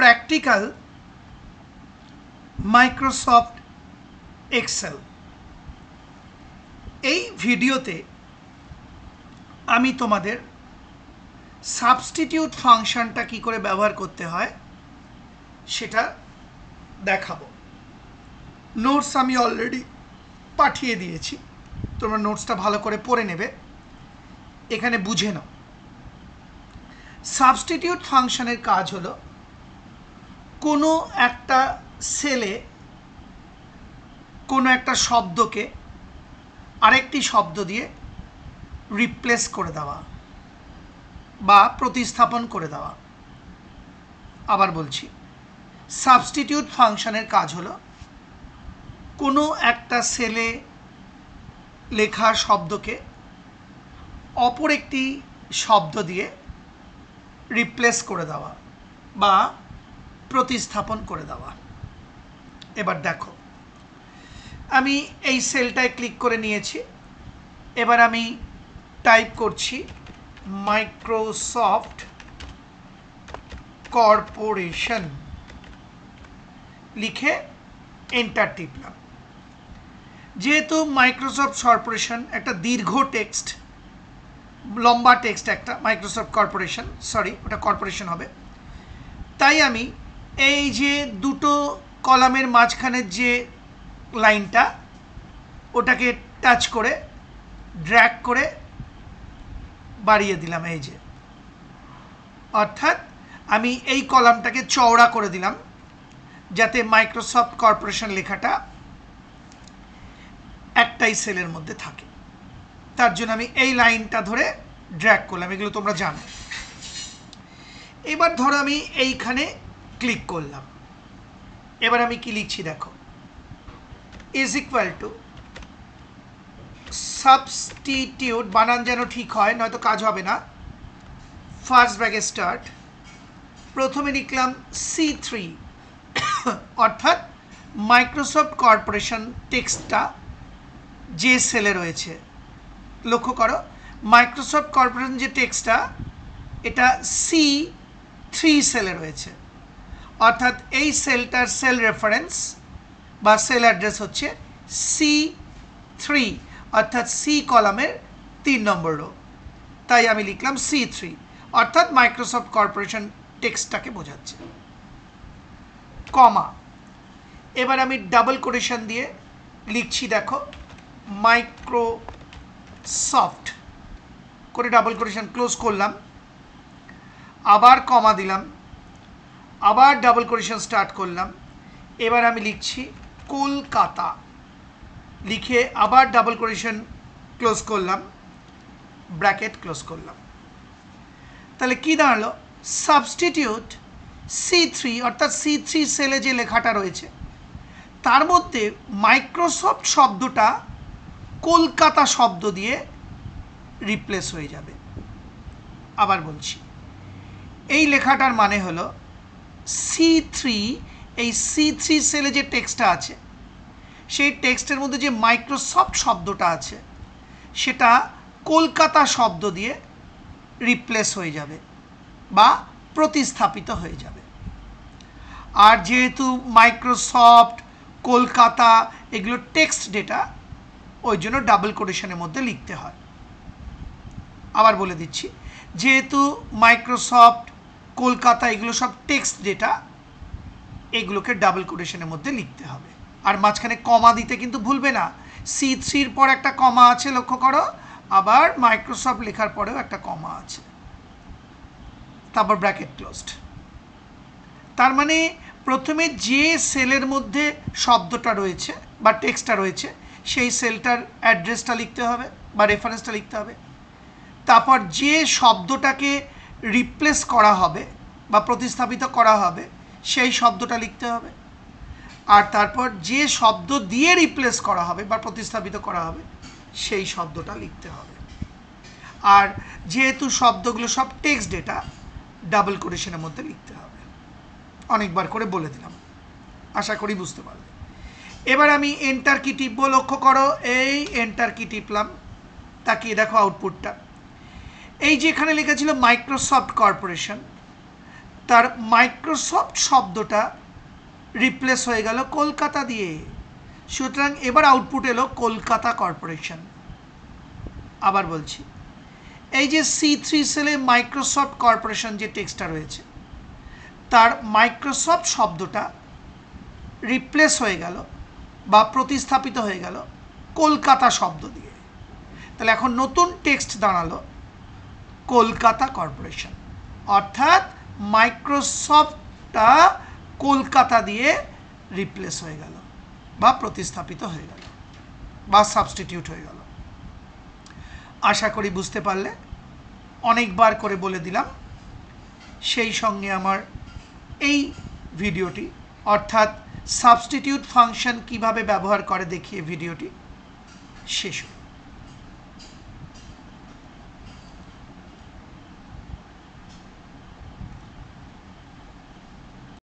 practical Microsoft Excel এই ভিডিওতে আমি তোমাদের সাবস্টিটিউট ফাংশনটা কি করে ব্যবহার করতে হয় সেটা দেখাবো নোটস আমি অলরেডি পাঠিয়ে দিয়েছি তোমরা নোটসটা ভালো করে পড়ে নেবে এখানে বুঝে নাও সাবস্টিটিউট ফাংশনের কাজ হলো কোনো একটা সেলে কোনো একটা শব্দকে আরেকটি শব্দ দিয়ে রিপ্লেস করে দেওয়া বা প্রতিস্থাপন করে দেওয়া আবার বলছি সাবস্টিটিউট ফাংশনের কাজ হলো কোনো একটা সেলে লেখা শব্দকে অপর একটি শব্দ দিয়ে রিপ্লেস করে দেওয়া বা প্রতিস্থাপন করে দেওয়া এবার দেখো আমি এই সেলটায় ক্লিক করে নিয়েছি এবার আমি টাইপ করছি মাইক্রোসফট কর্পোরেশন লিখে এন্টার টিপলাম যেহেতু মাইক্রোসফট কর্পোরেশন একটা দীর্ঘ টেক্সট লম্বা টেক্সট একটা মাইক্রোসফট কর্পোরেশন সরি ওটা কর্পোরেশন হবে তাই আমি এই যে দুটো কলামের মাঝখানের যে লাইনটা ওটাকে টাচ করে ড্র্যাক করে বাড়িয়ে দিলাম এই যে অর্থাৎ আমি এই কলামটাকে চওড়া করে দিলাম যাতে মাইক্রোসফট কর্পোরেশন লেখাটা একটাই সেলের মধ্যে থাকে তার জন্য আমি এই লাইনটা ধরে ড্র্যাক করলাম এগুলো তোমরা জানো এবার ধরো আমি এইখানে ক্লিক করলাম এবার আমি কি লিখছি দেখো ইজ ইকুয়াল টু সাবস্টিটিউট বানান যেন ঠিক হয় নয়তো কাজ হবে না ফার্স্ট ব্যাগে স্টার্ট প্রথমে লিখলাম সি থ্রি অর্থাৎ মাইক্রোসফট কর্পোরেশন টেক্সটটা যে সেলে রয়েছে লক্ষ্য করো মাইক্রোসফট কর্পোরেশন যে টেক্সটটা এটা সি থ্রি সেলে রয়েছে অর্থাৎ এই সেলটার সেল রেফারেন্স বা সেল অ্যাড্রেস হচ্ছে সি থ্রি অর্থাৎ সি কলামের তিন নম্বর রো তাই আমি লিখলাম সি থ্রি অর্থাৎ মাইক্রোসফট কর্পোরেশন টেক্সটটাকে বোঝাচ্ছে কমা এবার আমি ডাবল কোটেশন দিয়ে লিখছি দেখো মাইক্রোসফট করে ডাবল কোটেশন ক্লোজ করলাম আবার কমা দিলাম আবার ডাবল কোয়েশন স্টার্ট করলাম এবার আমি লিখছি কলকাতা লিখে আবার ডাবল কোয়েশন ক্লোজ করলাম ব্র্যাকেট ক্লোজ করলাম তাহলে কি দাঁড়ালো সাবস্টিটিউট সি থ্রি অর্থাৎ সি থ্রি সেলে যে লেখাটা রয়েছে তার মধ্যে মাইক্রোসফট শব্দটা কলকাতা শব্দ দিয়ে রিপ্লেস হয়ে যাবে আবার বলছি এই লেখাটার মানে হলো সি থ্রি এই সি থ্রি সেলে যে টেক্সটটা আছে সেই টেক্সটের মধ্যে যে মাইক্রোসফট শব্দটা আছে সেটা কলকাতা শব্দ দিয়ে রিপ্লেস হয়ে যাবে বা প্রতিস্থাপিত হয়ে যাবে আর যেহেতু মাইক্রোসফট কলকাতা এগুলো টেক্সট ডেটা ওই জন্য ডাবল কোডেশনের মধ্যে লিখতে হয় আবার বলে দিচ্ছি যেহেতু মাইক্রোসফট কলকাতা এগুলো সব টেক্সট ডেটা এগুলোকে ডাবল কোটেশনের মধ্যে লিখতে হবে আর মাঝখানে কমা দিতে কিন্তু ভুলবে না সি থ্রির পর একটা কমা আছে লক্ষ্য করো আবার মাইক্রোসফট লেখার পরেও একটা কমা আছে তারপর ব্র্যাকেট ক্লোজড তার মানে প্রথমে যে সেলের মধ্যে শব্দটা রয়েছে বা টেক্সটটা রয়েছে সেই সেলটার অ্যাড্রেসটা লিখতে হবে বা রেফারেন্সটা লিখতে হবে তারপর যে শব্দটাকে রিপ্লেস করা হবে বা প্রতিস্থাপিত করা হবে সেই শব্দটা লিখতে হবে আর তারপর যে শব্দ দিয়ে রিপ্লেস করা হবে বা প্রতিস্থাপিত করা হবে সেই শব্দটা লিখতে হবে আর যেহেতু শব্দগুলো সব টেক্সট ডেটা ডাবল কোটেশনের মধ্যে লিখতে হবে অনেকবার করে বলে দিলাম আশা করি বুঝতে পারলে এবার আমি এন্টার কি টিপবো লক্ষ্য করো এই এন্টার কি টিপলাম তাকিয়ে দেখো আউটপুটটা এই যে এখানে লেখা ছিল মাইক্রোসফট কর্পোরেশন তার মাইক্রোসফট শব্দটা রিপ্লেস হয়ে গেল কলকাতা দিয়ে সুতরাং এবার আউটপুট এলো কলকাতা কর্পোরেশন আবার বলছি এই যে সি থ্রি সেলে মাইক্রোসফট কর্পোরেশন যে টেক্সটা রয়েছে তার মাইক্রোসফট শব্দটা রিপ্লেস হয়ে গেল বা প্রতিস্থাপিত হয়ে গেল কলকাতা শব্দ দিয়ে তাহলে এখন নতুন টেক্সট দাঁড়ালো কলকাতা কর্পোরেশন অর্থাৎ মাইক্রোসফটটা কলকাতা দিয়ে রিপ্লেস হয়ে গেল বা প্রতিস্থাপিত হয়ে গেল বা সাবস্টিটিউট হয়ে গেল আশা করি বুঝতে পারলে অনেকবার করে বলে দিলাম সেই সঙ্গে আমার এই ভিডিওটি অর্থাৎ সাবস্টিটিউট ফাংশন কিভাবে ব্যবহার করে দেখিয়ে ভিডিওটি শেষ হল